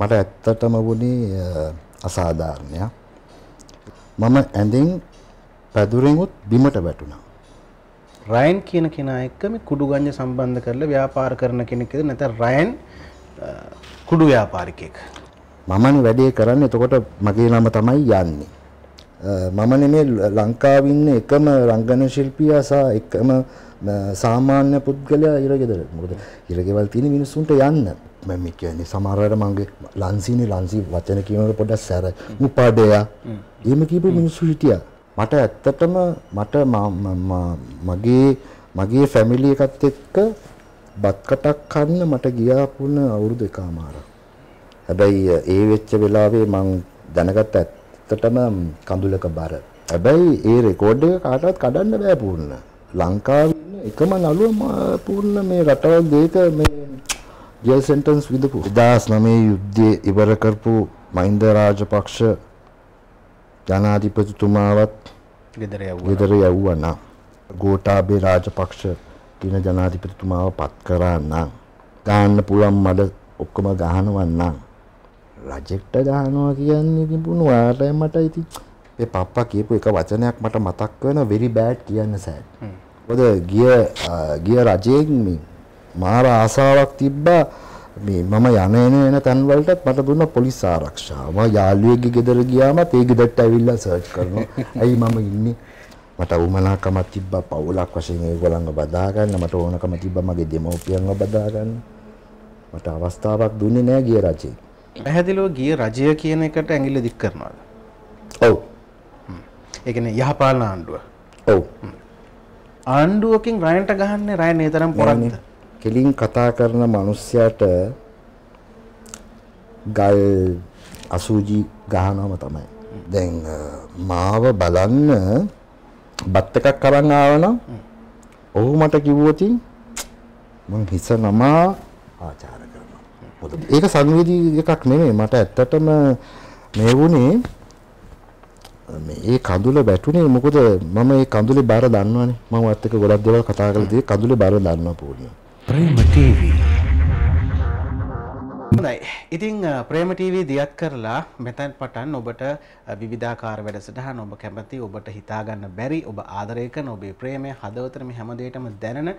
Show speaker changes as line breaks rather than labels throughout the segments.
මට ඇත්තටම වුණේ අසාධාරණයක්. මම ඇඳෙන් පැදුරෙන්ුත් බිමට වැටුණා.
රයන් කියන කෙනා එක්ක මේ කුඩු ගංජ සම්බන්ධ කරලා ව්‍යාපාර කරන කෙනෙක්ද නැත්නම් රයන් කුඩු ව්‍යාපාරිකයෙක්.
මමනේ වැඩේ කරන්නේ එතකොට මගේ නම තමයි යන්නේ. මම නෙමේ ලංකාවේ ඉන්න එකම රංගන ශිල්පියා සහ එකම සාමාන්‍ය පුද්ගලයා ඉරගෙදර. මොකද ඉරගෙවල් තියෙන මිනිස්සුන්ට යන්න මම කියන්නේ සමහරවිට මගේ ලන්සීනේ ලන්සී වචන කියනකොට පොඩ්ඩක් සැර මුපාඩයා එහෙම කියපු මිනිස්සු හිටියා මට ඇත්තටම මට මගේ මගේ ෆැමිලි එකත් එක්ක බත් කටක් කන්න මට ගියා පුන අවුරුදු එකමාරක් හැබැයි ඒ වෙච්ච වෙලාවේ මං දැනගත්ත ඇත්තටම කඳුලක බර හැබැයි ඒ රෙකෝඩ් එක කාටවත් කඩන්න බෑ පූර්ණ ලංකාවේ එකම නළුව පූර්ණ මේ රටවල් දෙක මේ ජෙල් සෙන්ටන්ස් විඳපු 2009 යුද්ධයේ ඉවර කරපු මහින්ද රාජපක්ෂ ජනාධිපතිතුමාවත් ගෙදර යවුවා ගෙදර යවුවා නම් ගෝඨාභය රාජපක්ෂ කියන ජනාධිපතිතුමාව පත් කරා නම් ගන්න පුළුවන් මඩ ඔක්කොම ගහනවා නම් රජෙක්ට ගහනවා කියන්නේ ඉතින් පුණු ආරය මට ඉතින් ඒ පප්පා කියපු එක වචනයක් මට මතක් වෙනවා වෙරි බෑඩ් කියන්න සෑඩ්. මොකද ගිය ගිය රජයෙන් මේ මාර ආසාවක් තිබ්බා මේ මම යන එන වෙන තැන් වලටත් මට දුන්න පොලිස් ආරක්ෂාව. මම යාළුවෙක්ගේ ගෙදර ගියාමත් ඒ ගෙදරට ඇවිල්ලා සර්ච් කරනවා. ඇයි මම ඉන්නේ? මට උමනාකමක් තිබ්බා පවුලක් වශයෙන් ඒගොල්ලන්ව බදා ගන්න. මට ඕනකම තිබ්බා මගේ දෙමව්පියන්ව බදා ගන්න. මට අවස්ථාවක් දුන්නේ නෑ ගිය රජේ.
පැහැදිලිව ගිය රජය කියන එකට ඇඟිල්ල දික් කරනවාද? ඔව්. ඒ කියන්නේ යහපාලන ආණ්ඩුව. ඔව්. ආණ්ඩුවකින් රයන්ට ගහන්නේ රය නේතරම් පොරක්ද?
කෙලින් කතා කරන මිනිස්සයාට ගල් අසූජි ගහනවම තමයි. දැන් මාව බලන්න බත් එකක් අරන් ආවනම් ඔහු මට කිව්වොත් මං හිස නමා ආචාර කරනවා. මොකද ඒක සංවේදී එකක් නෙමෙයි මට ඇත්තටම මේ වුණේ මේ කඳුල වැටුනේ මොකද මම මේ කඳුලේ බාර දන්නවනේ. මම වත් එක ගොඩක් දේවල් කතා කරලා තියෙන්නේ කඳුලේ බාර දන්නවා පොඩි.
ප්‍රේම ටීවී හොඳයි ඉතිං ප්‍රේමටීවී දියත් කරලා මෙතැන් පටන් ඔබට විධාකාර වැඩසටහන් ඔබ කැමති ඔබට හිතාගන්න බැරි ඔබ ආදරයක නොබේ ප්‍රේමය හදවතරම හැමදේටම දැනන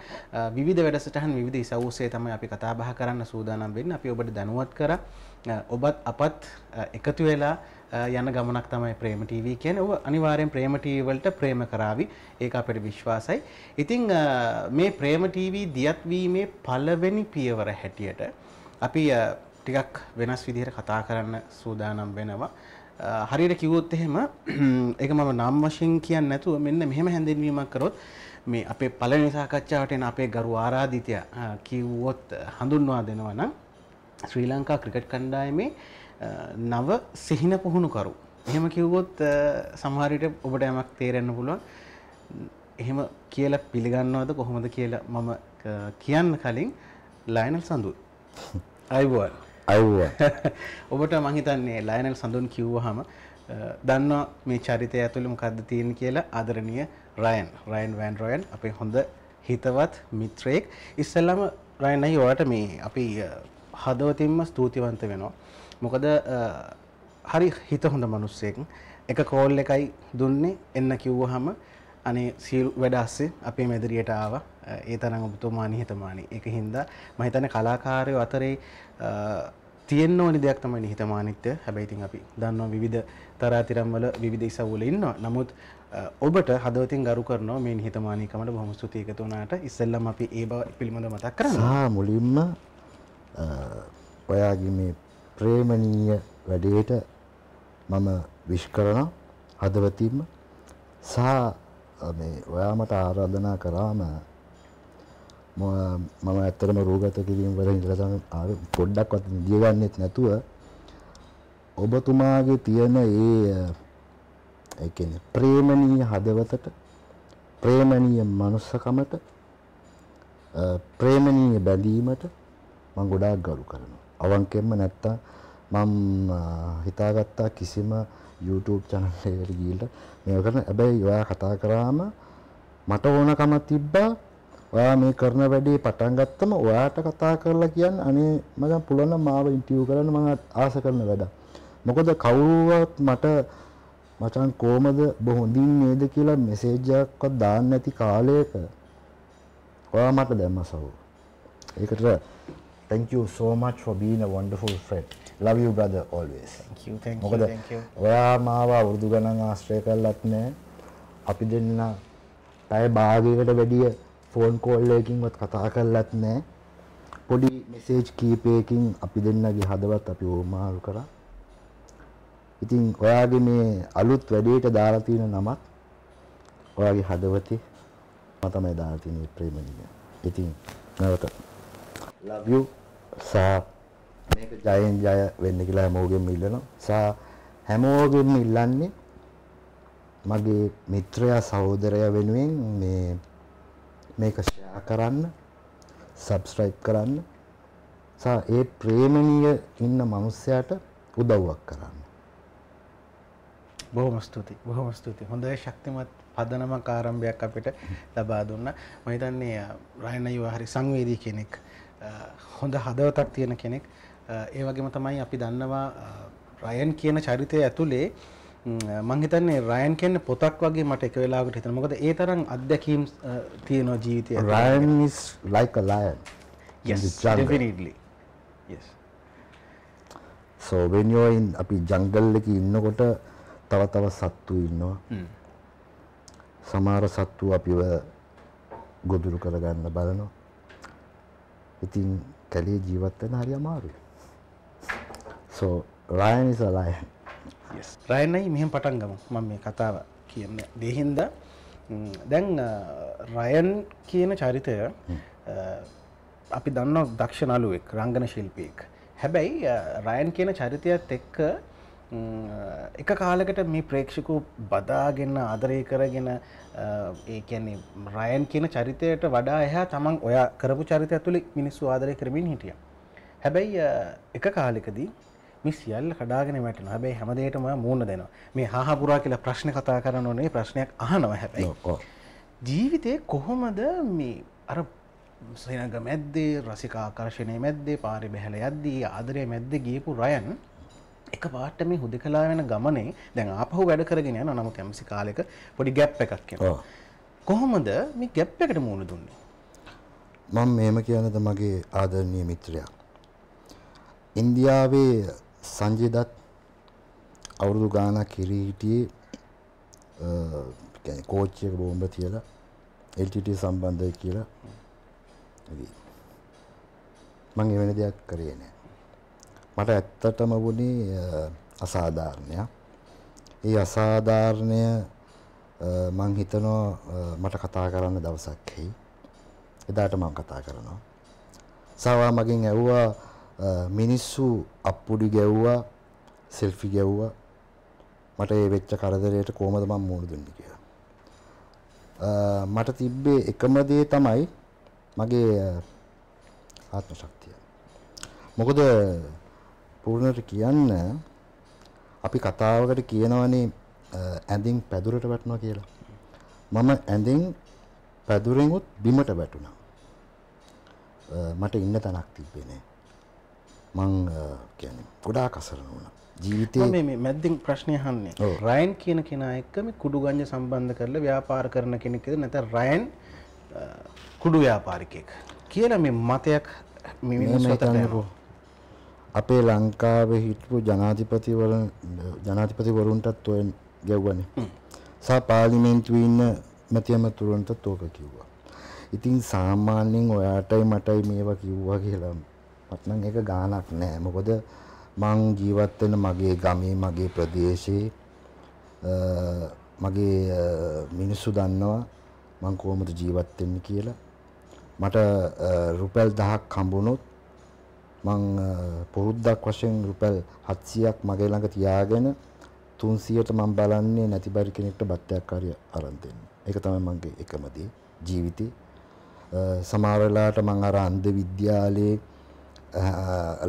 විධ වැඩසටහන් විධ සවසේ තම අපි කතාබහ කරන්න සූදානම් වෙන්න අපි ඔබට දැනුවත් කර ඔබත් අපත් එකතු වෙලා යන ගමනක් තමයි ප්‍රේම TV කියන්නේ. ඔබ අනිවාර්යෙන් ප්‍රේම TV වලට ප්‍රේම කරાવી. ඒක අපිට විශ්වාසයි. ඉතින් මේ ප්‍රේම TV දියත් වීමේ පළවෙනි පියවර හැටියට අපි ටිකක් වෙනස් විදිහට කතා කරන්න සූදානම් වෙනවා. හරියට කිව්වොත් එහෙම ඒක මම නම් වශයෙන් කියන්නේ නැතුව මෙන්න මෙහෙම හැඳින්වීමක් කරොත් මේ අපේ පළවෙනි සාකච්ඡාවට එන අපේ ගරු ආරාධිතයා කිව්වොත් හඳුන්වා දෙනවා නම් ශ්‍රී ලංකා ක්‍රිකට් කණ්ඩායමේ නව සිහින පුහුණුකරු. එහෙම කිව්වොත් සමහරට ඔබට යමක් තේරෙන්න පුළුවන් එහෙම කියල පිළිගන්නවද කොහොමද කියලා මම කියන්න කලින් ලයිනල් සඳුන් අයිබුවන් අයිුව ඔබට මහිතන්නේ ලයිනල් සඳුන් කිව්වහම දන්නවා මේ චරිතය ඇතුළම කද තියෙන් කියලා අදරණිය රයන් රයින් වෑන් රොයන් අපේ හොඳ හිතවත් මිත්‍රයෙක් ඉස්සල්ලම රයිනයි ඔයාට මේ අපි හදවතින්ම ස්තුතිවන්ත වෙනවා මොකද හරි හිත හොඳ මනුස්සයෙක් එක කෝල් එකයි දුන්නේ එන්න කිව්වහම අනේ සියලු වැඩ අස්සේ අපේ මැදිරියට ආවා ඒ තරම් ඔබතුමා නිහතමානී ඒක හින්දා මම හිතන්නේ කලාකාරයෝ අතරේ තියෙන්න ඕනි දෙයක් තමයි නිහතමානීත්වය හැබැයි ඉතින් අපි දන්නවා විවිධ තරාතිරම් වල විවිධ ඉසව්වල ඉන්නවා නමුත් ඔබට හදවතින් ගරු කරනවා මේ නිහතමානීකමට බොහොම ස්තුතියි එකතු වුණාට ඉස්සෙල්ලම අපි ඒ බව පිළිබඳව මතක් කරනවා
මුලින්ම ඔයාගේ මේ ප්‍රේමණීය වැඩේට මම විශ් කරනවා හදවතින්ම සහ මේ ඔයා මට ආරාධනා කරාම මම ඇත්තටම රෝගත කිරීම වල ඉඳලා තමයි ආවේ පොඩ්ඩක්වත් නිදිය ගන්නෙත් නැතුව ඔබතුමාගේ තියෙන ඒ ඒ කියන්නේ ප්‍රේමණීය හදවතට ප්‍රේමණීය මනුස්සකමට ප්‍රේමණීය බැඳීමට මම ගොඩාක් ගරු කරනවා අවංකයෙන්ම නැත්තම් මම හිතාගත්තා කිසිම YouTube channel එකකට ගිහිල්ලා මේක කරන හැබැයි ඔයා කතා කරාම මට ඕනකම තිබ්බා ඔයා මේ කරන වැඩේ පටන් ගත්තම ඔයාට කතා කරලා කියන්න අනේ මම පුළුවන් මාව ඉන්ටර්විව් කරන්න මම ආස කරන වැඩ. මොකද කවුරුවත් මට මචන් කොහමද ඔබ හොඳින් නේද කියලා මෙසේජ් එකක්වත් දාන්න නැති කාලයක ඔයා මට දැම්ම සහෝ. ඒකට thank you so much for being a wonderful friend. Love you brother always. Thank you. Thank you. Thank you. ඔයා මාව අවුරුදු ගණන් ආශ්‍රය කළත් නෑ. අපි දෙන්න පැය භාගයකට වැඩිය ෆෝන් කෝල් එකකින්වත් කතා කරලත් නෑ. පොඩි මෙසේජ් කීපයකින් අපි දෙන්නගේ හදවත් අපි ඕමාරු කරා. ඉතින් ඔයාගේ මේ අලුත් වැඩේට දාලා තියෙන නමත් ඔයාගේ හදවතේ මම තමයි දාලා තියෙන ප්‍රේමණිය. ඉතින් නැවත love you සහ මේක ජයෙන් ජය වෙන්න කියලා හැමෝගෙම ඉල්ලනවා. සහ හැමෝගෙම ඉල්ලන්නේ මගේ මිත්‍රයා සහෝදරයා වෙනුවෙන් මේ මේක ෂෙයා කරන්න, subscribe කරන්න සහ ඒ ප්‍රේමණීය ඉන්න මිනිස්සයාට උදව්වක් කරන්න.
බොහොම ස්තුති බොහොම ස්තුති හොඳයි ශක්තිමත් පදනම කාරම්භයක් අපිට ලබා දුන්න මහිතන්නේ රහණ යුව හරි සංවේදී කෙනෙක් හොඳ හදවතක් තියෙන කෙනෙක් ඒ වගේම තමයි අපි දන්නවා රයන් කියන චරිතය ඇතුලේ මං හිතන්නේ රයන් කියන්නේ පොතක් වගේ මට එක වෙලාවකට හිතෙනවා. මොකද ඒ තරම් අත්දැකීම් තියෙනවා ජීවිතය. Ryan
is like a lion. Yes, definitely. Yes. So when you are in අපි ජංගල් එකේ ඉන්නකොට තව තව සත්තු ඉන්නවා. සමහර සත්තු අපිව ගොදුරු කරගන්න බලනවා. ඉතින් කැලේ ජීවත් වෙන හරි අමාරුයි. So Ryan is a lion.
Yes. Ryan නයි මෙහෙම පටන් ගමු. මම මේ කතාව කියන්නේ. දෙහින්ද දැන් රයන් කියන චරිතය අපි දන්නවා දක්ෂ නළුවෙක් රංගන ශිල්පියෙක්. හැබැයි රයන් කියන චරිතයත් එක්ක එක කාලකට මේ ප්‍රේක්ෂකු බදාගෙන ආදරය කරගෙන ඒ කියන්නේ රයන් කියන චරිතයට වඩා එහා තමන් ඔයා කරපු චරිතය ඇතුළේ මිනිස්සු ආදරය කරමින් හිටියා. හැබැයි එක කාලෙකදී මේ සියල්ල කඩාගෙන වැටෙනවා. හැබැයි හැමදේටම මූණ දෙනවා. මේ හාහපුරා කියලා ප්‍රශ්න කතා කරන ඕනේ ප්‍රශ්නයක් අහනවා හැබැයි. ජීවිතේ කොහොමද මේ අර සේනඟ මැද්දේ රසිකා ආකර්ෂණයේ මැද්දේ පාරේ බැහැලා යද්දී ආදරය මැද්දේ ගියපු රයන් එක පාට මේ හුදි කලා වෙන ගමනේ දැන් ආපහු වැඩ කරගෙන යන නමුත් යම්සි කාලෙක පොඩි ගැප් එකක් එනවා. කොහොමද මේ ගැප් එකට මුහුණ දුන්නේ?
මම මෙහෙම කියනද මගේ ආදරණීය මිත්‍රයා. ඉන්දියාවේ සංජය දත් අවුරුදු ගානක් ඉරී හිටියේ කෝච්චියක බෝම්බ තියලා එල්ටට සම්බන්ධය කියලා මං එවැනි දෙයක් කරේ නෑ මට ඇත්තටම වුණේ අසාධාරණයක්. ඒ අසාධාරණය මං හිතනවා මට කතා කරන්න දවසක් එයි. එදාට මම කතා කරනවා. සවා මගෙන් ඇහුවා මිනිස්සු අප්පුඩි ගැව්වා සෙල්ෆි ගැව්වා මට ඒ වෙච්ච කරදරයට කොහමද මම මුහුණ දුන්නේ කියලා. මට තිබ්බේ එකම දේ තමයි මගේ ආත්ම ශක්තිය. මොකද පූර්ණට කියන්න අපි කතාවකට කියනවනේ ඇඳින් පැදුරට වැටනවා කියලා. මම ඇඳින් පැදුරෙන්ුත් බිමට වැටුණා. මට ඉන්න තැනක් තිබ්බේ නෑ. මං කියන්නේ
ගොඩාක් අසරණ වුණා.
ජීවිතේ මේ
මේ මැද්දෙන් ප්‍රශ්නේ අහන්නේ. රයන් කියන කෙනා එක්ක මේ කුඩු ගංජ සම්බන්ධ කරලා ව්‍යාපාර කරන කෙනෙක්ද නැත්නම් රයන් කුඩු ව්‍යාපාරිකයෙක් කියලා මේ මතයක් මේ මිනිස්සුන්ට
අපේ ලංකාවේ හිටපු ජනාධිපතිවල ජනාධිපතිවරුන්ටත් ඔය ගැව්වනේ. සහ පාර්ලිමේන්තුවේ ඉන්න මැතිඇමතුරුන්ටත් ඕක කිව්වා. ඉතින් සාමාන්‍යයෙන් ඔයාටයි මටයි මේවා කිව්වා කියලා මට නම් ඒක ගාණක් නෑ. මොකද මං ජීවත් වෙන මගේ ගමේ මගේ ප්‍රදේශේ මගේ මිනිස්සු දන්නවා මං කොහොමද ජීවත් වෙන්නේ කියලා. මට රුපියල් 1000ක් හම්බුනොත් මං පුරුද්දක් වශයෙන් රුපැල් 700ක් මගේ ළඟ තියාගෙන 300ට මං බලන්නේ නැතිබරි කෙනෙක්ට බත්තයක් හරි අරන් දෙන්න. ඒක තමයි මගේ එකම දේ ජීවිතේ. සමහර වෙලාවට මං අර අන්ධ විද්‍යාලයේ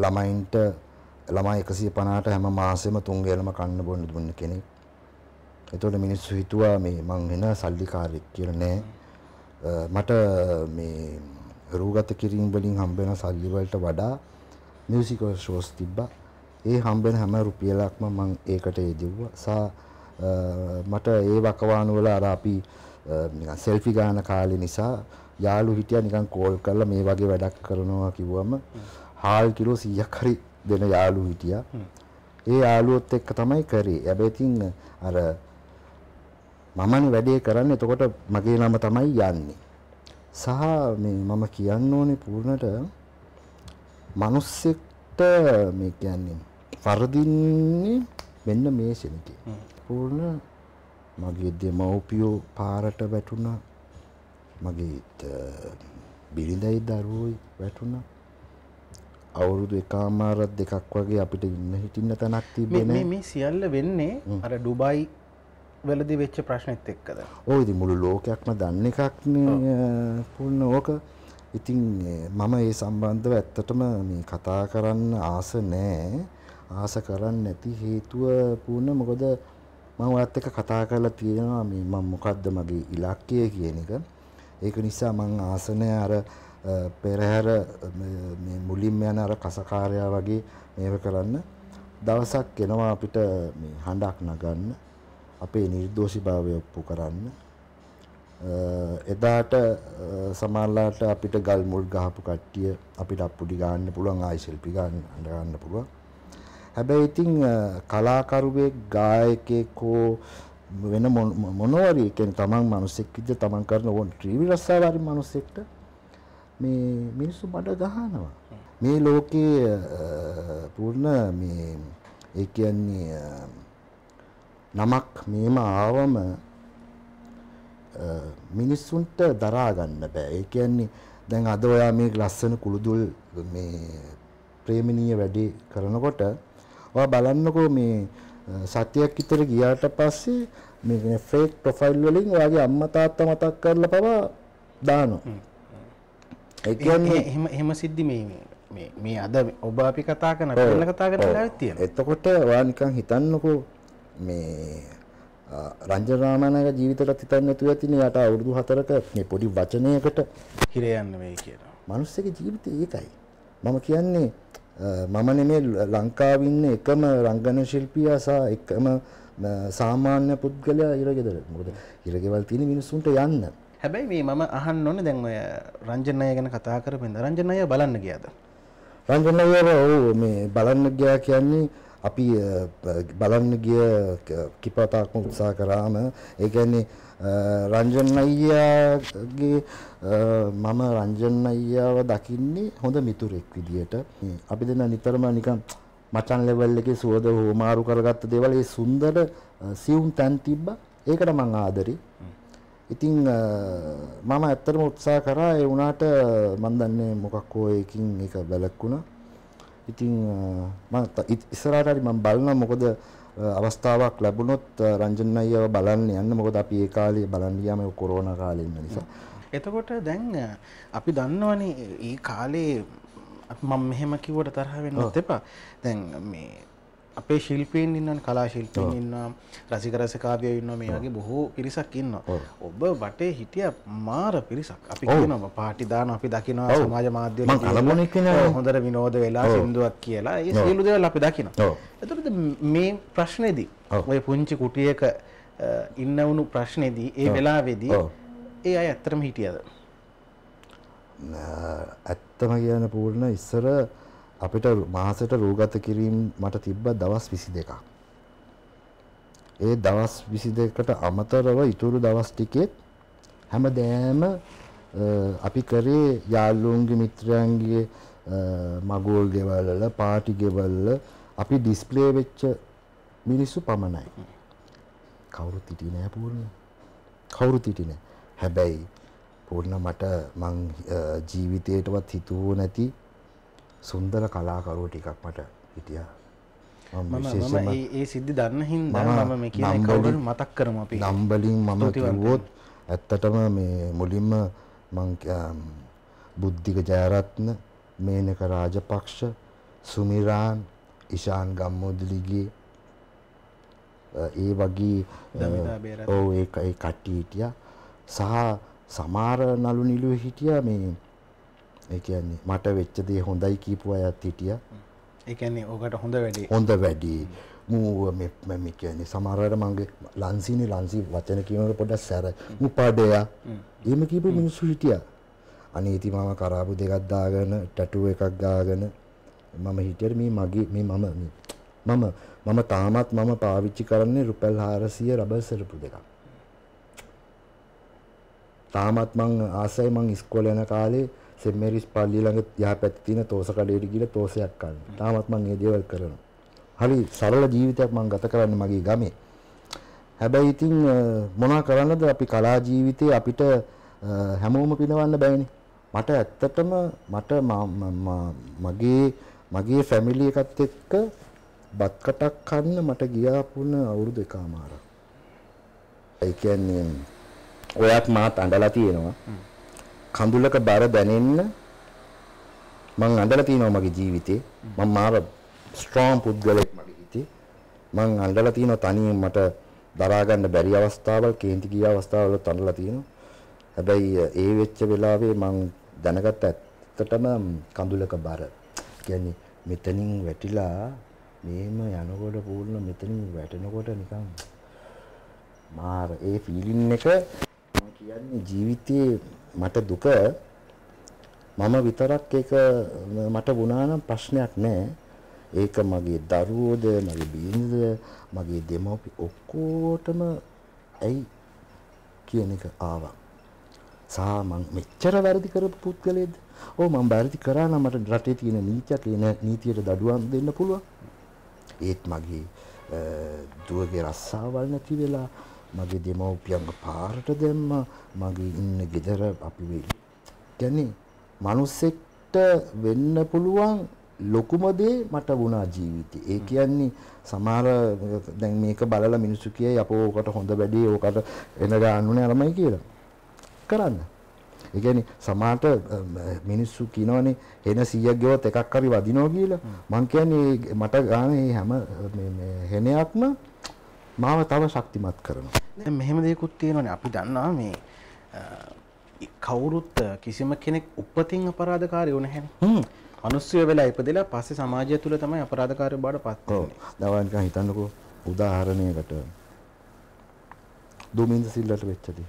ළමයින්ට ළමයි 150ට හැම මාසෙම තුන් ගෑනම කන්න බොන්න දුන්න කෙනෙක්. එතකොට මිනිස්සු හිතුවා මේ මං වෙන සල්ලිකාරයෙක් කියලා නෑ. මට මේ රූගත කිරීම වලින් හම්බ වෙන සල්ලි වලට වඩා මියසිකල් ෂෝස් තිබ්බා ඒ හම්බෙන හැම රුපියලක්ම මං ඒකට යෙදෙව්වා සා මට ඒ වකවානු වල අර අපි නිකන් සෙල්ෆි ගන්න කාලේ නිසා යාළු හිටියා නිකන් කෝල් කරලා මේ වගේ වැඩක් කරනවා කිව්වම හාල් කිලෝ 100ක් හරි දෙන යාළු හිටියා ඒ යාළුවොත් එක්ක තමයි කරේ හැබැයි තින් අර මමනේ වැඩේ කරන්නේ එතකොට මගේ නම තමයි යන්නේ සහ මේ මම කියන්න ඕනේ පූර්ණට මනුස්සෙක්ට මේ කියන්නේ වරදින්නේ මෙන්න මේ සෙනගේ. පූර්ණ මගේ දෙමව්පියෝ පාරට වැටුණා. මගේ බිරිඳයි දරුවෝයි වැටුණා. අවුරුදු එකමාරක් දෙකක් වගේ අපිට ඉන්න හිටින්න තැනක් තිබ්බේ නෑ.
මේ සියල්ල වෙන්නේ අර ඩුබයි වලදී වෙච්ච ප්‍රශ්නෙත් එක්කද?
ඔව් ඉතින් මුළු ලෝකයක්ම දන්න එකක් නේ. ඕක ඉතින් මම ඒ සම්බන්ධව ඇත්තටම මේ කතා කරන්න ආස නෑ. ආස කරන්න නැති හේතුව පුුණ මොකද මම ඔයත් එක්ක කතා කරලා තියෙනවා මේ මම මොකද්ද මගේ ඉලක්කය කියන එක. ඒක නිසා මං ආසනය අර පෙරහැර මේ මුලින්ම යන අර කසකාරයා වගේ මේව කරන්න දවසක් එනවා අපිට මේ හඬක් නගන්න අපේ නිර්දෝෂීභාවය ඔප්පු කරන්න එදාට සමහරලාට අපිට ගල් මුල් ගහපු කට්ටිය අපිට අප්පුඩි ගන්න පුළුවන් ආයි ශිල්පි ගන්න ගන්න පුළුවන්. හැබැයි ඉතින් කලාකරුවෙක් ගායකයෙක් හෝ වෙන මොනවරි කියන්නේ තමන් මිනිස්සෙක් විදිහ තමන් කරන ඕන ටීවී රස්සාවාරි මිනිස්සෙක්ට මේ මිනිස්සු බඩ ගහනවා මේ ලෝකේ පූර්ණ මේ ඒ කියන්නේ නමක් මේම ආවම මිනිස්සුන්ට දරා ගන්න බෑ. ඒ කියන්නේ දැන් අද ඔයා මේ ලස්සන කුළුදුල් මේ ප්‍රේමණීය වැඩේ කරනකොට ඔයා බලන්නකෝ මේ සතියක් විතර ගියාට පස්සේ මේ ෆේක් ප්‍රොෆයිල් වලින් ඔයාගේ අම්මා තාත්තා මතක් කරලා පවා දානවා. ඒ කියන්නේ එහෙම
එහෙම සිද්ධි මේ මේ මේ අද ඔබ අපි කතා කරන පළවෙනි කතා කරන වෙලාවෙත්
තියෙනවා. එතකොට ඔයා නිකන් හිතන්නකෝ මේ රංජන රාමානායක ජීවිතයටත් හිතන්නේ නැතුව ඇතිනේ යට අවුරුදු 4ක මේ පොඩි වචනයකට
හිර යන්න වෙයි
කියලා. මිනිස්සුගේ ජීවිතේ ඒකයි. මම කියන්නේ මම නෙමේ ලංකාවේ ඉන්න එකම රංගන ශිල්පියා සහ එකම සාමාන්‍ය පුද්ගලයා ඉරගෙදර. මොකද ඉරගෙවල් තියෙන මිනිස්සුන්ට යන්න.
හැබැයි මේ මම අහන්න ඕනේ දැන් ඔය රංජනය ගැන කතා කරපෙන්ද රංජනය බලන්න ගියාද?
රංජනය ඔව් මේ බලන්න ගියා කියන්නේ අපි බලන්න ගිය කිපතාක්ම උත්සාහ කරාම ඒ කියන්නේ රංජන් අයියාගේ මම රංජන් අයියාව දකින්නේ හොඳ මිතුරෙක් විදියට. අපි දෙන්න නිතරම නිකන් මචන් ලෙවල් එකේ සුවද හෝමාරු කරගත්ත දේවල් ඒ සුන්දර සියුම් තැන් තිබ්බා. ඒකට මං ආදරේ. ඉතින් මම ඇත්තටම උත්සාහ කරා ඒ වුණාට මන් දන්නේ මොකක් හෝ එකකින් ඒක වැළක්ුණා. ඉතින් මම ඉස්සරහට හරි මම බලනවා මොකද අවස්ථාවක් ලැබුණොත් රංජන් අයියව බලන්න යන්න මොකද අපි ඒ කාලේ බලන්න ගියාම කොරෝනා කාලේ ඉන්න නිසා.
එතකොට දැන් අපි දන්නවනේ ඒ කාලේ මම මෙහෙම කිව්වට තරහ වෙන්නත් එපා. දැන් මේ අපේ ශිල්පීන් ඉන්නන් කලා ශිල්පීන් ඉන්නම් රසිකරස කාවය ඉන්න මේ වගේ බොහෝ පිරිසක් ඉන්න ඔබ බටේ හිටිය මාර පිරිසක් අපි කියනම පාටිදාන අපි දකිනවා සමාජ මාධ්‍ය අලමොනක් හොඳර විනෝද වෙලා සිින්දුවක් කියලා ඒ සියලු දෙවල් අපි දකින එතුරද මේ ප්‍රශ්නයේදී ඔය පුංචි කුටියක ඉන්නවුණු ප්‍රශ්නයේදී ඒ වෙලාවෙදී ඒ අය ඇත්තරම හිටියද
ඇත්තම කියන පූර්ණ ඉස්සර අපිට මාසෙට රූගත කිරීම මට තිබ්බ දවස් 22ක්. ඒ දවස් 22කට අමතරව ඉතුරු දවස් ටිකේ හැමදෑම අපි කරේ යාළුවන්ගේ මිත්‍රයන්ගේ මගෝල් ගෙවල් වල පාටි ගෙවල් වල අපි ඩිස්ප්ලේ වෙච්ච මිනිස්සු පමණයි. කවුරුත් හිටියේ නෑ පූර්ණ. කවුරුත් හිටියේ නෑ. හැබැයි පූර්ණ මට මං ජීවිතේටවත් හිතුවෝ නැති සුන්දර කලාකරුව ටිකක් මට හිටිය මම
ඒ සිද්ධි දන්න හින්ද මම මේ කියන කවුරුන් මතක් කරමු
අපි නම්බලින් මම කිව්වොත් ඇත්තටම මේ මුලින්ම මං බුද්ධික ජයරත්න මේනක රාජපක්ෂ සුමිරාන් ඉශාන් ගම්මුදලිගේ ඒ වගේ ඔව් ඒ කට්ටිය හිටියා සහ සමහර නළු නිළුවේ හිටියා මේ ඒ කියන්නේ මට වෙච්ච දේ හොඳයි කියපු අයත් හිටියා.
ඒ කියන්නේ ඔකට හොඳ වැඩි. හොඳ
වැඩි. මූ මේ මම කියන්නේ සමහරවිට මගේ ලන්සිනේ ලන්සි වචන කියනකොට පොඩ්ඩක් සැර. මූ පඩයා. එහෙම කියපු මිනිස්සු හිටියා. අනේ ඉතින් මම කරාබු දෙකක් දාගෙන ටැටූ එකක් ගාගෙන මම හිටියට මේ මගේ මේ මම මම මම තාමත් මම පාවිච්චි කරන්නේ රුපැල් 400 රබර් සරපු දෙකක්. තාමත් මං ආසයි මං ඉස්කෝලේ යන කාලේ සෙන් මේරිස් පල්ලිය ළඟ යහපැත්තේ තියෙන තෝස කඩේට ගිහලා තෝසයක් කන්න. තාමත් මම මේ දේවල් කරනවා. හරි සරල ජීවිතයක් මම ගත කරන්නේ මගේ ගමේ. හැබැයි ඉතින් මොනා කරන්නද අපි කලා ජීවිතේ අපිට හැමෝම පිනවන්න බෑනේ. මට ඇත්තටම මට මගේ මගේ ෆැමිලි එකත් එක්ක බත් කටක් කන්න මට ගියා පුන අවුරුදු එකමාරක්. ඒ කියන්නේ ඔයත් මාත් අඬලා තියෙනවා. කඳුලක බර දැනෙන්න මං අඳලා තිනවා මගේ ජීවිතේ මම මාව ස්ට්‍රෝං පුද්ගලෙක් මගේ හිතේ මං අඳලා තිනවා තනියෙන් මට දරා ගන්න බැරි අවස්ථාවල් කේන්ති ගිය අවස්ථාවල තනලා තිනවා හැබැයි ඒ වෙච්ච වෙලාවේ මං දැනගත්ත ඇත්තටම කඳුලක බර කියන්නේ මෙතනින් වැටිලා මේම යනකොට පූර්ණ මෙතනින් වැටෙනකොට නිකන් මාර ඒ ෆීලින් එක මම කියන්නේ ජීවිතේ මට දුක මම විතරක් ඒක මට වුණා නම් ප්‍රශ්නයක් නෑ. ඒක මගේ දරුවෝද, මගේ බිරිඳද, මගේ දෙමව්පිය ඔක්කොටම ඇයි කියන එක ආවා. සා මං මෙච්චර වැරදි කරපු පුද්ගලයෙක්ද? ඕ මං වැරදි කරා නම් මට රටේ තියෙන නීතියට එන නීතියට දඩුවම් දෙන්න පුළුවන්. ඒත් මගේ දුවගේ රස්සාවල් නැති වෙලා මගේ දෙමව්පියන්ග පාරට දැම්ම මගේ ඉන්න ගෙදර අපි වෙයි. කියන්නේ මිනිස්සෙක්ට වෙන්න පුළුවන් ලොකුම දේ මට වුණා ජීවිතේ. ඒ කියන්නේ සමහර දැන් මේක බලලා මිනිස්සු කියයි අපෝ ඔකට හොඳ වැඩේ ඔකට එන ගන්නුනේ අරමයි කියලා. කරන්න. ඒ කියන්නේ සමහරට මිනිස්සු කියනවනේ හෙන 100ක් ගෙවත් එකක් හරි වදිනවා කියලා. මං කියන්නේ මට ගානේ
හැම හෙනයක්ම මාව තව ශක්තිමත් කරනවා. මෙහෙම දෙකුත් තියෙනවන අපි දන්නා මේ කවුරුත් කිසිම කෙනෙක් උපතින් අපරාධකාරය ඕන හැන අනුස්සය වෙලා ඉපදලා පස්සේ සමාජය තුළ තමයි අපරාධකාරය බාට පත්
දවන්ක හිතන්නකෝ උදාහරණයකට දුමින්ද සිල්ලට වෙච්චදී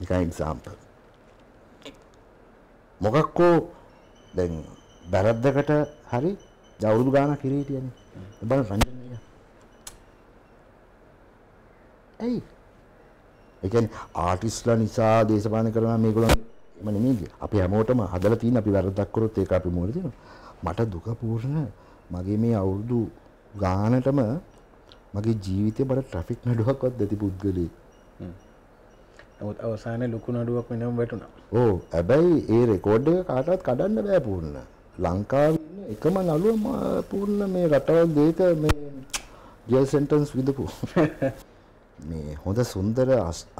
නිකන් එක්සාම්පල් මොකක්කෝ දැන් බැරද්දකට හරි ජවුරුදු ගාන කිරීටියන බල රජ ඇයි? ඒ කියන්නේ ආටිස්ලා නිසා දේශපාලන කරනවා මේගොල්ලෝ එහෙම නෙමෙයි. අපි හැමෝටම හදලා තියෙන අපි වැරද්දක් කරොත් ඒක අපි මූල දෙනවා. මට දුක පූර්ණ මගේ මේ අවුරුදු ගානටම මගේ ජීවිතේ බර ට්‍රැෆික් නඩුවක්වත් දැති පුද්ගලී.
නමුත් අවසානයේ ලොකු නඩුවක් වෙනම වැටුණා.
ඕ හැබැයි ඒ රෙකෝඩ් එක කාටවත් කඩන්න බෑ පූර්ණ. ලංකාවේ එකම නළුව පූර්ණ මේ රටවල් දෙක මේ ජෙල් සෙන්ටන්ස් විඳපු. මේ හොඳ සුන්දර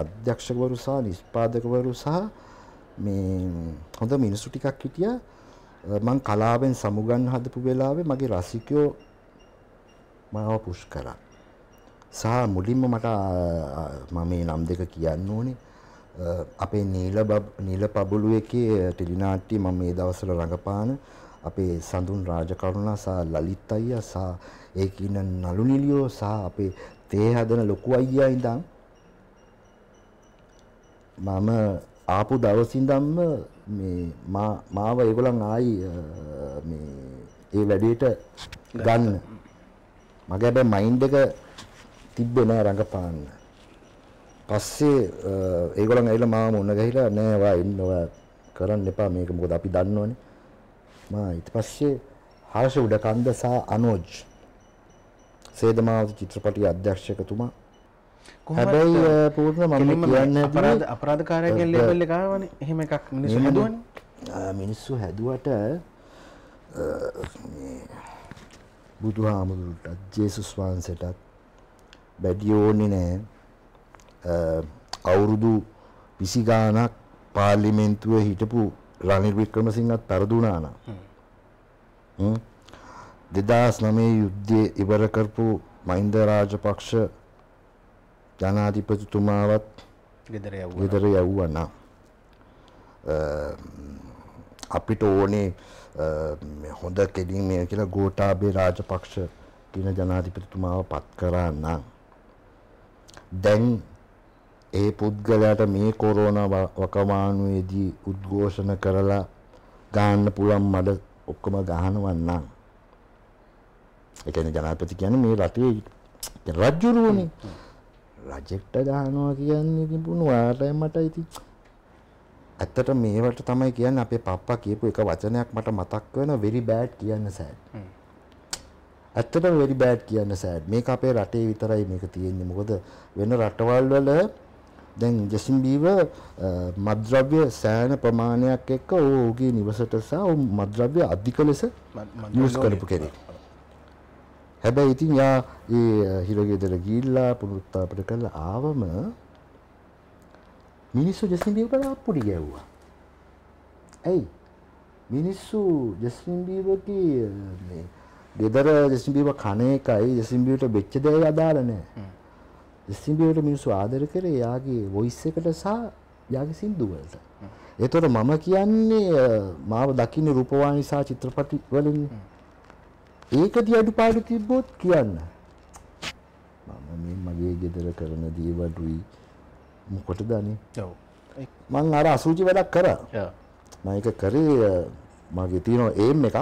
අධ්‍යක්ෂකවරු සහ නිෂ්පාදකවරු සහ මේ හොඳ මිනිස්සු ටිකක් හිටියා මං කලාවෙන් සමුගන්න හදපු වෙලාවේ මගේ රසිකයෝ මාව පුෂ් කරා. සහ මුලින්ම මට මම මේ නම් දෙක කියන්න ඕනේ අපේ නීල නීල පබළු එකේ ටෙලිනාට්‍ය මම මේ දවස්වල රඟපාන අපේ සඳුන් රාජකරුණා සහ ලලිත් අයියා සහ ඒකින නලු නිලියෝ සහ අපේ තේ හදන ලොකු අයියා ඉඳන් මම ආපු දවසින්දම්ම මේ මාව ඒගොල්ලන් ආයි මේ ඒ වැඩේට ගන්න මගේ හැබැයි මයින්ඩ් එක තිබ්බේ නෑ රඟපාන්න. පස්සේ ඒගොල්ලන් ඇවිල්ලා මාව මුණ ගැහිලා නෑ වා එන්න ඔයා කරන්න එපා මේක මොකද අපි දන්නවනේ. මා ඊට පස්සේ හර්ෂ උඩ කන්ද සහ අනෝජ් සේදමාවත චිත්‍රපටි අධ්‍යක්ෂකතුමා හැබැයි පූර්ණ මම කියන්න අපරාධ අපරාධකාරයන්ගේ ලේබල්
එක ආවනේ එහෙම එකක් මිනිස්සු හැදුවනේ
මිනිස්සු හැදුවට මේ බුදුහාමුදුරටත් ජේසුස් වහන්සේටත් බැඩියෝන්නේ නෑ අවුරුදු 20 ගාණක් පාර්ලිමේන්තුවේ හිටපු රනිල් වික්‍රමසිංහත් තරදුණා නම් දෙදස් නමේ යුද්ධය ඉවර කරපු මහින්ද රාජපක්ෂ ජනාධිපතිතුමාවත් ගෙදර යව්වන්න අපිට ඕනේ හොඳ කෙලින් මේ කියලා ගෝටාබේ රාජපක්ෂ කියන ජනාධිපතිතුමාව පත් කරන්න දැන් ඒ පුද්ගලයාට මේ කොරෝන වකවානුවේදී උද්ඝෝෂණ කරලා ගාන්න පුළන් මඩ ඔක්කොම ගහනවන්නම් ඒ කියන්නේ ජනාධිපති කියන්නේ මේ රටේ රජුරුවනේ. රජෙක්ට දානවා කියන්නේ ඉතින් පුණු ආරය මට ඉතින් ඇත්තට මේවට තමයි කියන්නේ අපේ පප්පා කියපු එක වචනයක් මට මතක් වෙනවා very bad කියන්න sad. ඇත්තටම very bad කියන්න sad. මේක අපේ රටේ විතරයි මේක තියෙන්නේ. මොකද වෙන රටවල් වල දැන් ජෙසින් බීව මද්‍රව්‍ය සෑන ප්‍රමාණයක් එක්ක ඕගේ නිවසට සහ මද්‍රව්‍ය අධික ලෙස
යස් කරපු කෙනෙක්.
හැබැයි ඉතින් යා ඒ හිරගෙදර ගිහිල්ලා පුනරුත්ථාපන කරලා ආවම මිනිස්සු ජස්ටින් බීබර් අප්පුඩි ගැව්වා. ඇයි? මිනිස්සු ජස්ටින් බීබර්ගේ මේ ගෙදර ජස්ටින් බීබර් කන එකයි ජස්ටින් බීබර්ට වෙච්ච දේ අදාළ නැහැ. ජස්ටින් බීබර්ට මිනිස්සු ආදර කරේ යාගේ වොයිස් එකට සහ යාගේ සින්දු වලට. ඒතකොට මම කියන්නේ මාව දකින්නේ රූපවාහිනී සහ චිත්‍රපටි වලින්නේ. ඒකදී අඩුපාඩු තිබ්බොත් කියන්න. මම මේ මගේ ගෙදර කරන දේවලුයි මොකටද අනේ? ඔව්. මං අර අසුචි වැඩක් කරා. මම ඒක කරේ මගේ තියෙන ඒම් එකක්.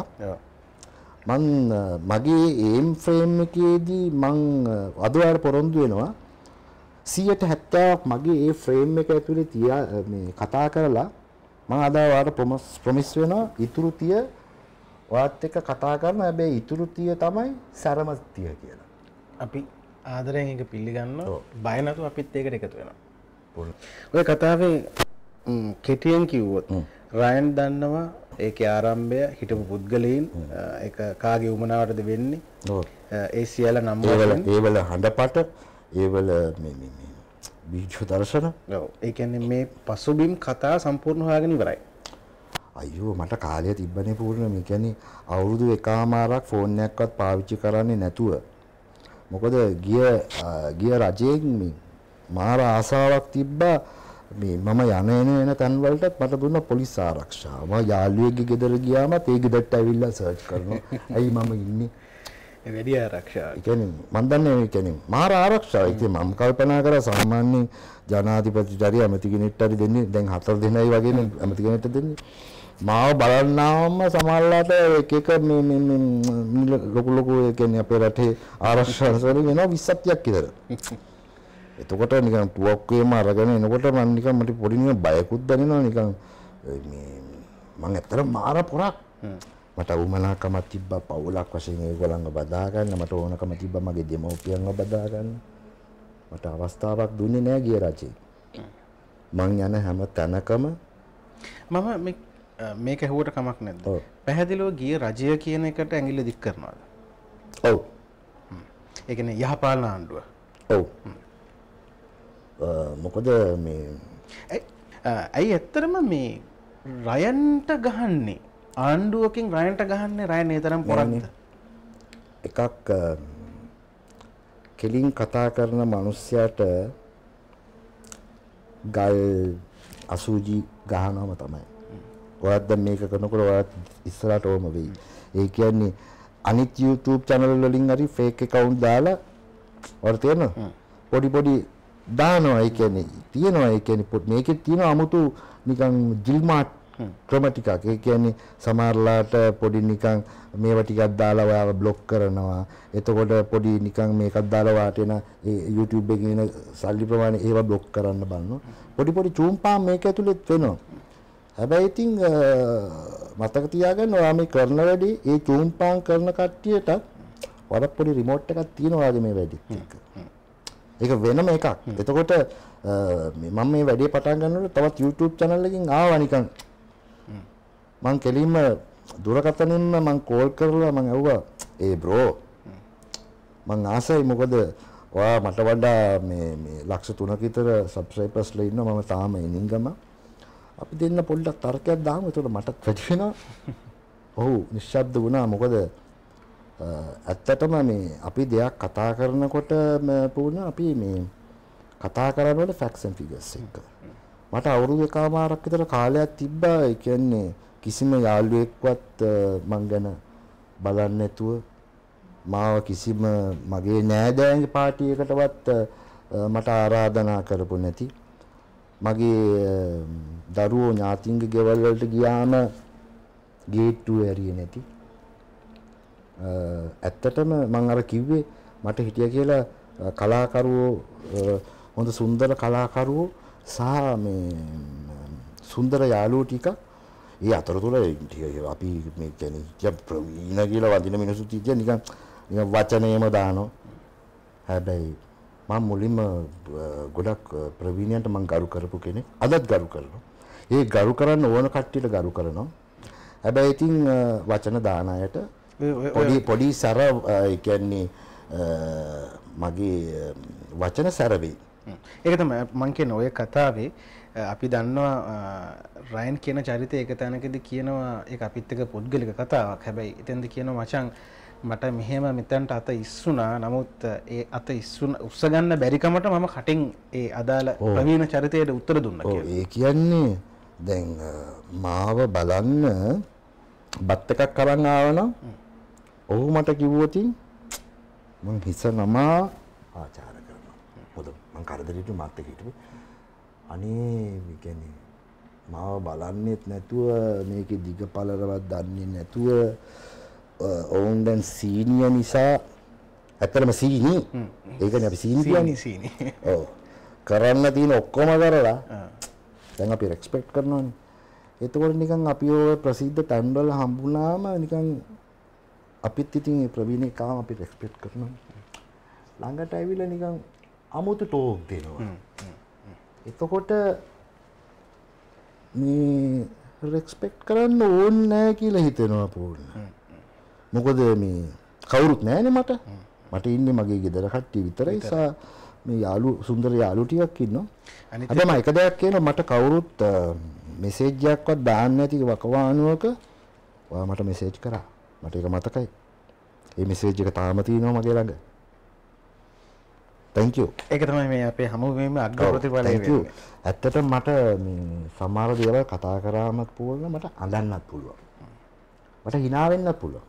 මං මගේ ඒම් ෆ්‍රේම් එකේදී මං අදවාර පොරොන්දු වෙනවා. සියට හැත්තාවක් මගේ ඒ ෆ්‍රේම් එක ඇතුළේ තියා කතා කරලා මං අදාවාට පොමස් ප්‍රමිස් වෙනවා ඉතුරු තිය ඔයත් එක්ක කතා කරන හැබැයි
ඉතුරු තිය තමයි සරමතිය කියලා. අපි ආදරයෙන් එක පිළිගන්න බය නැතුව අපිත් ඒකට එකතු වෙනවා. ඔය කතාවේ කෙටියෙන් කිව්වොත් රයන් දන්නවා ඒකේ ආරම්භය හිටපු පුද්ගලයන් ඒක කාගේ උමනාවටද වෙන්නේ? ඔව්. ඒ සියල්ල නම් වල
ඒවල හඳපට ඒවල මේ
මේ බීජ දර්ශන. ඔව්. ඒ කියන්නේ මේ පසුබිම් කතා සම්පූර්ණ හොයාගෙන ඉවරයි.
අයියෝ මට කාලය තිබ්බනේ පූර්ණ මේ කියන්නේ අවුරුදු එකමාරක් ෆෝන් එකක්වත් පාවිච්චි කරන්නේ නැතුව මොකද ගිය ගිය රජයෙන් මේ මාර ආසාවක් තිබ්බා මේ මම යන එන එන තැන් වලටත් මට දුන්න පොලිස් ආරක්ෂාව. මම යාළුවෙක්ගේ ගෙදර ගියාම ඒ ගෙදරට ඇවිල්ලා සර්ච් කරනවා. ඇයි මම ඉන්නේ?
වැඩි ආරක්ෂාව. ඒ
කියන්නේ මම දන්නේ ඒ කියන්නේ මාර ආරක්ෂාව. ඒ කියන්නේ මම කල්පනා කරා සාමාන්‍ය ජනාධිපතිට හරි ඇමති කෙනෙක්ට හරි දෙන්නේ දැන් හතර දෙනයි වගේනේ ඇමති කෙනෙක්ට දෙන්නේ. මාව බලන්නාම සමහරලාට එක එක මේ මේ මේ ලොකු ලොකු ඒ කියන්නේ අපේ රටේ ආරක්ෂාසල වෙනවා 20ක් විතර. එතකොට නිකන් තුවක්කුවේම අරගෙන එනකොට මම නිකන් මට පොඩි නිකන් බයකුත් දැනෙනවා නිකන් මේ මම ඇත්තටම මාර පොරක්. මට උමනාකමක් තිබ්බා පවුලක් වශයෙන් ඒගොල්ලන්ව බදා ගන්න මට ඕනකම තිබ්බා මගේ දෙමව්පියන්ව බදා ගන්න. මට අවස්ථාවක් දුන්නේ නැහැ ගිය රජේ. මං යන හැම තැනකම
මම මේ මේක හුවට කමක් නැද්ද? පැහැදිලිව ගිය රජය කියන එකට ඇඟිල්ල දික් කරනවාද? ඔව්. ඒ කියන්නේ යහපාලන ආණ්ඩුව. ඔව්. මොකද
මේ
ඇයි ඇත්තටම මේ රයන්ට ගහන්නේ ආණ්ඩුවකින් රයන්ට ගහන්නේ රය නේතරම් පොරක්ද?
එකක් කෙලින් කතා කරන මිනිස්සයාට ගල් අසූචි ගහනවම තමයි. ඔයත් දැන් මේක කරනකොට ඔයත් ඉස්සරහට ඕම වෙයි. ඒ කියන්නේ අනිත් YouTube channel වලින් හරි fake account දාලා ඔයාලා තේරෙනවද? පොඩි පොඩි දානවා ඒ කියන්නේ තියෙනවා ඒ කියන්නේ මේකේ තියෙන 아무තු නිකන් ජිල්මාට් ක්‍රම ටිකක්. ඒ කියන්නේ සමහරලාට පොඩි නිකන් මේවා ටිකක් දාලා ඔයාව બ્લોක් කරනවා. එතකොට පොඩි නිකන් මේකක් දාලා වාට එන ඒ YouTube එකේ එන සල්ලි ප්‍රමාණය ඒවා બ્લોක් කරන්න බලනවා. පොඩි පොඩි චූම්පාම් මේක ඇතුළේ වෙනවා. හැබැයි ඉතින් මතක තියාගන්න ඔයා මේ කරන වැඩි ඒ චූම්පාන් කරන කට්ටියට වඩා පොඩි රිමෝට් එකක් තියෙනවාද මේ වැඩි එක. ඒක වෙනම එකක්. එතකොට මම මේ වැඩේ පටන් ගන්නකොට තවත් YouTube channel එකකින් ආවා නිකන්. මං කෙලින්ම දුරකථනින්ම මං කෝල් කරලා මං ඇහුවා ඒ බ්‍රෝ මං ආසයි මොකද ඔයා මට වඩා මේ මේ ලක්ෂ 3ක විතර subscribers ලා ඉන්නවා මම තාම ඉනින්ගම අපි දෙන්න පොඩ්ඩක් තර්කයක් දාමු. එතකොට මට වැඩි වෙනවා. ඔව්, නිශ්ශබ්ද වුණා. මොකද ඇත්තටම මේ අපි දෙයක් කතා කරනකොට පුණ අපි මේ කතා කරනකොට ෆැක්ට්ස් ඇන්ඩ් ෆිගර්ස් එක. මට අවුරුදු එකමාරක් විතර කාලයක් තිබ්බා. ඒ කියන්නේ කිසිම යාළුවෙක්වත් මං ගැන බලන්නේ නැතුව මාව කිසිම මගේ නෑදෑයන්ගේ පාටියකටවත් මට ආරාධනා කරපු නැති මගේ දරුවෝ ඥාතින්ගේ ගෙවල් වලට ගියාම ගේට්ටුව ඇරියේ නැති. ඇත්තටම මම අර කිව්වේ මට හිටිය කියලා කලාකරුවෝ හොඳ සුන්දර කලාකරුවෝ සහ මේ සුන්දර යාළුවෝ ටික ඒ අතරතුර අපි මේ කියන්නේ කිය ප්‍රවීණ කියලා වදින මිනිස්සු තියදී නිකන් නිකන් වචනේම දානවා හැබැයි මම මුලින්ම ගොඩක් ප්‍රවීණයන්ට මම ගරු කරපු කෙනෙක්. අදත් ගරු කරනවා. ඒ ගරු කරන්න ඕන කට්ටියට ගරු කරනවා. හැබැයි ඉතින් වචන දාන අයට පොඩි පොඩි සැර ඒ කියන්නේ මගේ වචන සැර වෙයි.
ඒක තමයි මම කියන ඔය කතාවේ අපි දන්නවා රයන් කියන චරිතය එක තැනකදී කියනවා ඒක අපිත් එක පුද්ගලික කතාවක්. හැබැයි එතෙන්ද කියනවා මචං මට මෙහෙම මෙතැන්ට අත ඉස්සුනා නමුත් ඒ අත ඉස්සුන උත්සගන්න බැරිකමට මම කටින් ඒ අදාළ
ප්‍රවීණ චරිතයට උත්තර දුන්න ඒ කියන්නේ දැන් මාව බලන්න බත් එකක් කරන්න ආවනම් ඔහු මට කිව්වොතින් මං හිස නමා ආචාර කරනවා හොඳ මං කරදරයට මාත් එක්ක හිටපු අනේ කියන්නේ මාව බලන්නෙත් නැතුව මේකේ දිග පළරවත් දන්නේ නැතුව ඔවුන් දැන් සීනිය නිසා ඇත්තරම සීනී ඒකන අපි සීනි
සීනි ඕ
කරන්න තියෙන ඔක්කොම කරලා දැන් අපි රෙක්ස්පෙක්් කරනවන් එතකොට නිකන් අපි ඔය ප්‍රසිද්ධ තැන්වල හම්බුනාම නිකන් අපිත් ඉතින් ප්‍රවීණ කාම අපි රෙක්ස්පෙක්් කරනවා ළඟට ඇවිල නිකන් අමුතු ටෝක් දෙනවා එතකොට මේ රෙක්ස්පෙක්් කරන්න ඕන්නෑ කියලා හිතෙනවා පූර්ණ මොකද මේ කවුරුත් නෑනේ මට. මට ඉන්නේ මගේ ගෙදර කට්ටිය විතරයි. සා මේ යාළු සුන්දර යාළු ටිකක් ඉන්නවා. අද මම එක දෙයක් කියනවා මට කවුරුත් මෙසේජ් එකක්වත් දාන්න නැති වකවානුවක ඔයා මට මෙසේජ් කරා. මට ඒක මතකයි. ඒ මෙසේජ් එක තාම තියෙනවා මගේ ළඟ. thank you. ඒක තමයි මේ අපේ හමුවීමේ අග්‍රප්‍රතිඵලය oh, වෙන්නේ. ඇත්තට මට මේ සමහර දේවල් කතා කරාමත් පුළුවන් මට අඳන්නත් පුළුවන්. මට hina වෙන්නත් පුළුවන්.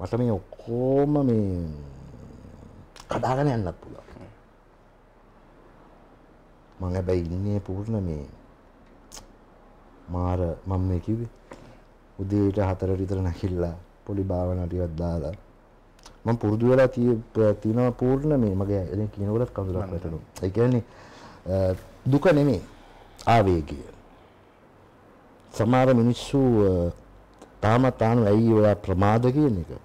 මට මේ ඔක්කෝම මේ කඩාගෙන යන්නත් පුළුව මං හැබැයි ඉන්නේ පූර්ණ මේ මාර මම මේ කිව්වේ උදේට හතර විතර නැහිල්ලා පොඩි භාවනාටිකක් දාලා මම පුරුදු වෙලා තියෙනවා පූර්ණ මේ මගේ ඉතින් කියනකොටත් කඳුලක් වැටෙනවා. ඒ කියන්නේ දුක නෙමෙයි ආවේගය. සමහර මිනිස්සු තාම තාම ඇයි ඔයා ප්‍රමාද කියන එක.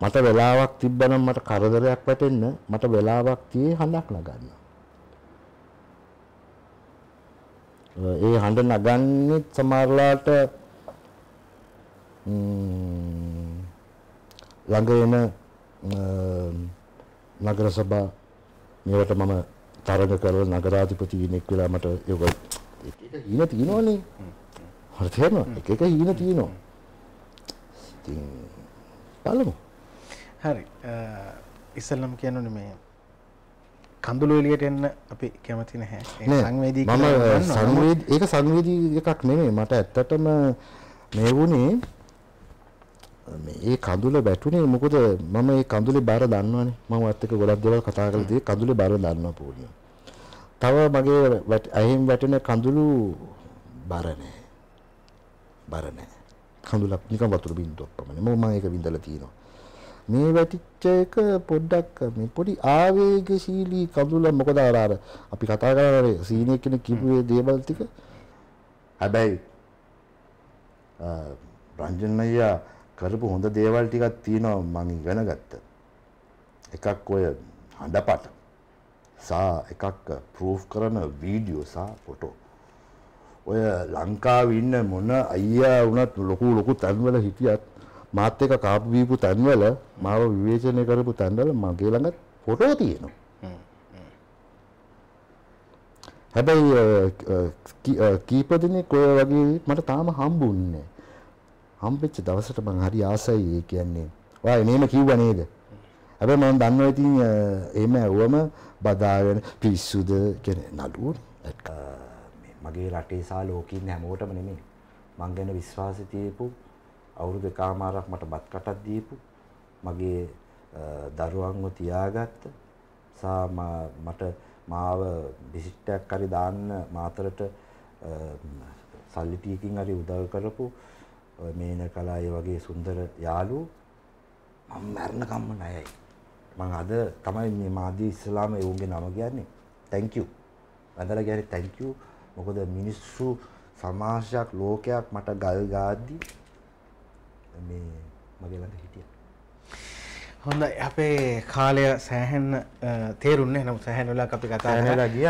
මට වෙලාවක් තිබ්බනම් මට කරදරයක් වැටෙන්න මට වෙලාවක් තියේ හඳක් නගන්න. ඒ හඳ නගන්නේ සමහරලාට ළඟ එන නගර සභා මේවට මම තරඟ කරලා නගරාධිපති කෙනෙක් වෙලා මට යොග හීන තියෙනවනේ. හරි තේරෙනවා. එක එක හීන තියෙනවා. ඉතින් බලමු.
හරි ඉස්සල්ලම කියනුන මේ කඳුළු එලියට එන්න අපි කැමති නැහැ සංවේදී මම සංවේදී ඒක
සංවේදී එකක් නෙමෙයි මට ඇත්තටම මේ වුණේ මේ කඳුල බැටුනේ මොකද මම මේ කඳුලේ බර දන්නවනේ මම ඔයත් එක්ක ගොඩක් දේවල් කතා කරලා තියෙයි කඳුලේ බර දන්නවා පොඩි. තව මගේ ඇහිම් වැටෙන කඳුළු බර නැහැ. බර නැහැ. කඳුලක් නිකන් වතුර බින්දුවක් පමණයි. මම මම ඒක විඳලා තියෙනවා. මේ වැටිච්ච එක පොඩ්ඩක් මේ පොඩි ආවේගශීලී කඳුල මොකද අර අර අපි කතා කරන්නේ සීනිය කෙනෙක් කිව්වේ දේවල් ටික හැබැයි රංජන් අයියා කරපු හොඳ දේවල් ටිකක් තියෙනවා මම ඉගෙන ගත්තා එකක් ඔය හඬපට සා එකක් ප්‍රූෆ් කරන වීඩියෝ සා ෆොටෝ ඔය ලංකාවේ ඉන්න මොන අයියා වුණත් ලොකු ලොකු තැන්වල හිටියත් මාත් එක්ක කාපු බීපු තැන්වල මාව විවේචනය කරපු තැන්වල මගේ ළඟ ෆොටෝ තියෙනවා. හැබැයි කීප දිනක් ඔය වගේ මට තාම හම්බුන්නේ හම්බෙච්ච දවසට මං හරි ආසයි ඒ කියන්නේ. ඔයා එනේම කිව්වා නේද? හැබැයි මම දන්නවා ඉතින් එහෙම ඇහුවම බදාගෙන පිස්සුද කියන්නේ නළුවෝ මගේ රටේ සා ලෝකේ ඉන්න හැමෝටම නෙමෙයි. මං ගැන විශ්වාසය තියපු අවුරුදු එකමාරක් මට බත් කටක් දීපු මගේ දරුවන්ව තියාගත්ත සා මට මාව විසිට්ටයක් හරි දාන්න මාතරට සල්ලි ටිකකින් හරි උදව් කරපු මේන කලා ඒ වගේ සුන්දර යාළුවෝ මම මරණකම්ම ණයයි. මම අද තමයි මේ මාදී ඉස්ලාම යෝගේ නම කියන්නේ. thank you. වැඳලා කියන්නේ thank you. මොකද මිනිස්සු සමාජයක් ලෝකයක් මට ගල් ගාද්දි මේ මගේ ළඟ හිටිය.
හොඳ අපේ කාලය සෑහෙන් තේරුන්න නම් සෑහන් වෙලා අපි කතාලා ගිය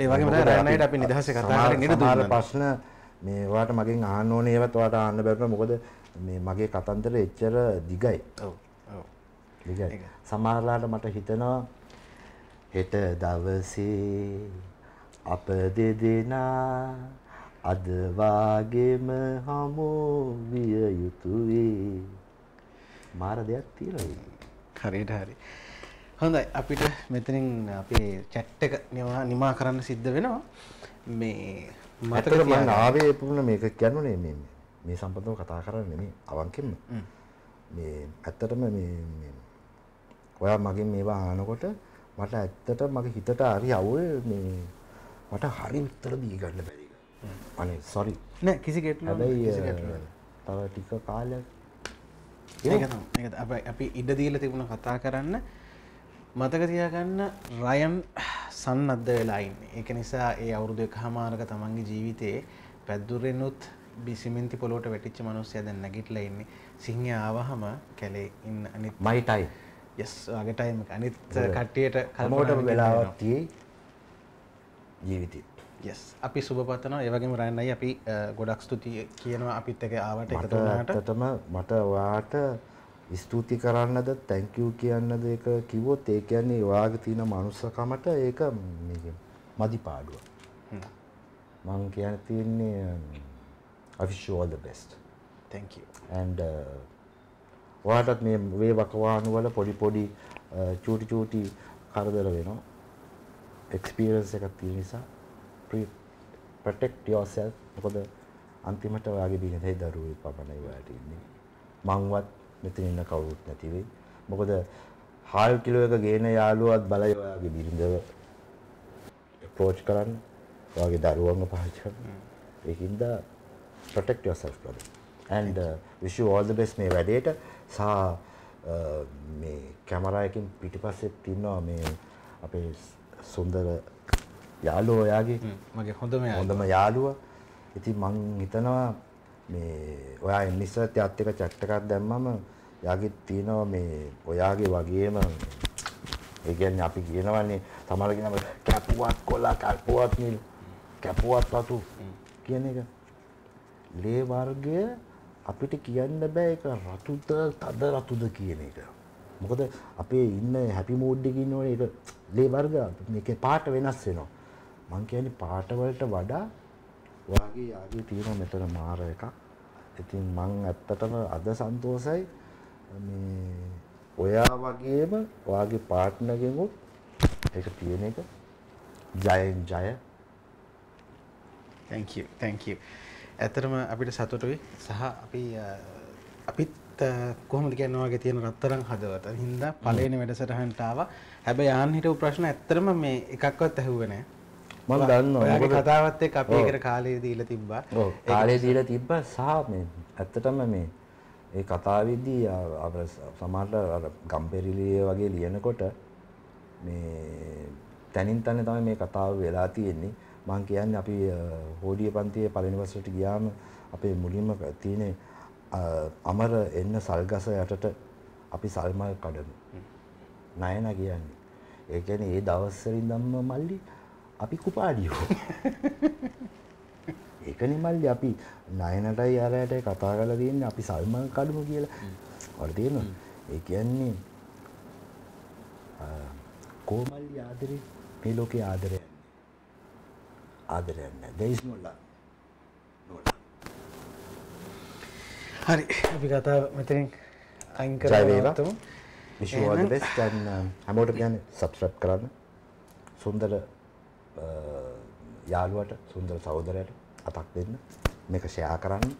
ඒ වගේ රෑනයට අපි නිදහස කතාර නිර
ප්‍රශ්න මේවාට මගින් ආන්න ඕන ඒවත් වාට ආන්න බැරන මොකද මේ මගේ කතන්දර එච්චර දිගයි දිගයි සමහරලාට මට හිතනවා හෙට දවසේ අප දෙදෙනා අද වාගේම හමු විය යුතුයි.
මාර දෙයක් තියෙනවා. හරියට හරි. හොඳයි අපිට මෙතනින් අපේ chat එක නිමා කරන්න සිද්ධ වෙනවා. මේ මතක මම ආවේ
පුරුණ මේක කියන්නුනේ මේ මේ සම්බන්ධව කතා කරන්නේ නෙමෙයි අවංකෙන්ම. මේ ඇත්තටම මේ ඔයා මගෙන් මේවා අහනකොට මට ඇත්තට මගේ හිතට හරි අවුල් මේ මට හරි උත්තර දී ගන්න බැරි අනේ සොරි නෑ කිසි ගෙට්ල හැබැයි තව ටික කාලයක්
ඒ අපි ඉඩ දීල තිබුණ කතා කරන්න මතක තියාගන්න රයන් සන්නද්ධ වෙලායින් ඒක නිසා ඒ අවුරුදු එක හමාරක තමන්ගේ ජීවිතයේ පැද්දුරෙනුත් බිසිමින්ති පොලෝට වැටිච්ච මනුස්සය දැන් නැගිටලා ඉන්නේ සිංහ ආවහම කැලේ ඉන්න අනිත් මයිටයි යස් වගේ ටයිම් එක අනිත් කට්ටියට කල්මෝටම වෙලාවක්
තියෙයි ජීවිතේ යස්
අපි සුබපතනවා ඒවගේම රන්නයි අපි ගොඩක් ස්තුතියි කියනවා අපිත් එක ආවට එකතුනාටටම
මට ඔයාට ස්තුති කරන්නද තැංකූ කියන්නද එක කිවොත් ඒ කියන්නේ වාග තියෙන මනුස්සකමට ඒක මදි පාඩුව මං කියන තියන්නේ අවිශෝල් බෙස්ට වාටත් මේ වේ වකවානු වල පොඩි පොඩි චූටි චූටි කරදර වෙනවා එක්ස්පීරන්ස් එකක් තියෙන නිසා ප්‍රටෙක්් යෝසෙල් මොකද අන්තිමට ඔයාගේ බිනදයි දරුවෝ පමණයි ඔයාට ඉන්නේ මංවත් මෙතන ඉන්න කවුරුත් නැතිවෙයි මොකද හාල් කිලෝ එක ගේන යාළුවත් බලයි ඔයාගේ බිරිඳව අප්‍රෝච් කරන්න ඔයාගේ දරුවන්ව පාවිච්චි කරන්න ඒකින්ද protect yourself brother and uh, wish you all the best මේ වැඩේට සහ uh, මේ කැමරා එකකින් පිටිපස්සෙත් ඉන්නවා මේ අපේ සුන්දර යාළුව ඔයාගේ මගේ හොඳම හොඳම යාළුව ඉතින් මං හිතනවා මේ ඔයා ඉන්නිස්සත් යත් එක චැට් එකක් දැම්මම යාගෙත් තියෙනවා මේ ඔයාගේ වගේම ඒ කියන්නේ අපි කියනවනේ සමහර කෙනා කැපුවත් කොලා කැපුවත් නිල් කැපුවත් වතු කියන එක ලේ වර්ගය අපිට කියන්න බෑ ඒක රතුද තද රතුද කියන එක. මොකද අපේ ඉන්න හැපි මූඩ් එකේ ඉන්නවනේ ඒක ලේ වර්ග මේකේ පාට වෙනස් වෙනවා. මං කියන්නේ පාටවලට වඩා ඔයාගේ යාගේ තියෙන මෙතන මාර එකක්. ඉතින් මං ඇත්තටම අද සන්තෝසයි මේ ඔයා වගේම ඔයාගේ පාර්ට්නර්ගෙන් උත්
ඒක තියෙන එක ජයෙන් ජය. Thank you. Thank you. ඇත්තටම අපිට සතුටුයි සහ අපි අපිත් කොහොමද කියන්නේ වාගේ තියෙන රත්තරන් හදවත. හින්දා පළවෙනි වැඩසටහනට ආවා. හැබැයි ආන් හිටපු ප්‍රශ්න ඇත්තටම මේ එකක්වත් ඇහුවේ නැහැ. මම දන්නවා ඔයාගේ කතාවත් එක්ක අපි ඒකට කාලය දීලා තිබ්බා ඔව් කාලය දීලා
තිබ්බා සහ මේ ඇත්තටම මේ ඒ කතාවේදී අපර සමහරට අර ගම්පෙරිලිය වගේ ලියනකොට මේ තනින් තන තමයි මේ කතාව වෙලා තියෙන්නේ මම කියන්නේ අපි හෝඩිය පන්තියේ පළවෙනි වසරට ගියාම අපේ මුලින්ම තියෙන අමර එන්න සල්ගස යටට අපි සල්මල් කඩමු. නයන කියන්නේ. ඒ කියන්නේ ඒ දවස්වලින් ධම්ම මල්ලි අපි කුපාඩියෝ ඒකනේ මල්ලි අපි නයනටයි අරයටයි කතා කරලා තියෙන්නේ අපි සල්මන් කඩමු කියලා. හරි තේරෙනවද? ඒ කියන්නේ කොමල්ලි ආදරේ මේ ලෝකේ ආදරය ආදරයක් නැහැ. there is no love.
no love. හරි අපි කතාව මෙතනින් අයින් කරලා තමු. wish you all the best
and uh, හැමෝටම කියන්නේ subscribe කරන්න. සුන්දර යාළුවට සුන්දර සහෝදරයට අතක් දෙන්න මේක ෂෙයා කරන්න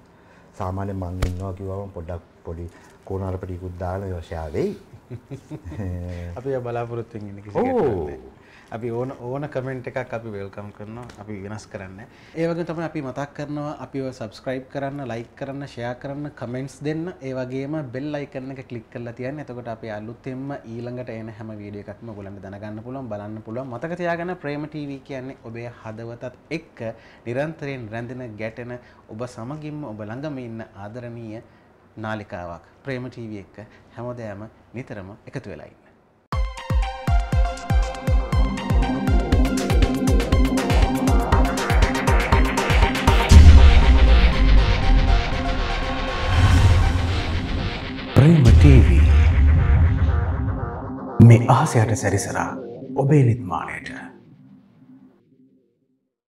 සාමාන්‍යයෙන් මං ඉන්නවා කිව්වම පොඩ්ඩක් පොඩි කෝණාරපටියකුත් දාලා ඒවා ෂෙයා වෙයි
අපි බලාපොරොත්තු වෙන්නේ කිසි කෙනෙක් අපි ඕන ඕන කමෙන්ට් එකක් අපි වෙල්කම් කරනවා අපි වෙනස් කරන්න. ඒ වගේ තමයි අපි මතක් කරනවා අපිව subscribe කරන්න, like කරන්න, share කරන්න, comments දෙන්න. ඒ වගේම bell icon එක click කරලා තියන්න. එතකොට අපි අලුතෙන්ම ඊළඟට එන හැම වීඩියෝ එකක්ම ඔයගොල්ලන්ට දැනගන්න පුළුවන්, බලන්න පුළුවන්. මතක තියාගන්න ප්‍රේම TV කියන්නේ ඔබේ හදවතත් එක්ක නිරන්තරයෙන් රැඳෙන, ගැටෙන ඔබ සමගින්ම ඔබ ළඟම ඉන්න ආදරණීය නාලිකාවක්. ප්‍රේම TV එක හැමදාම නිතරම එකතු වෙලා ප්‍රයිම TV මේ අහසයට සැරිසරා ඔබේ නිර්මාණයට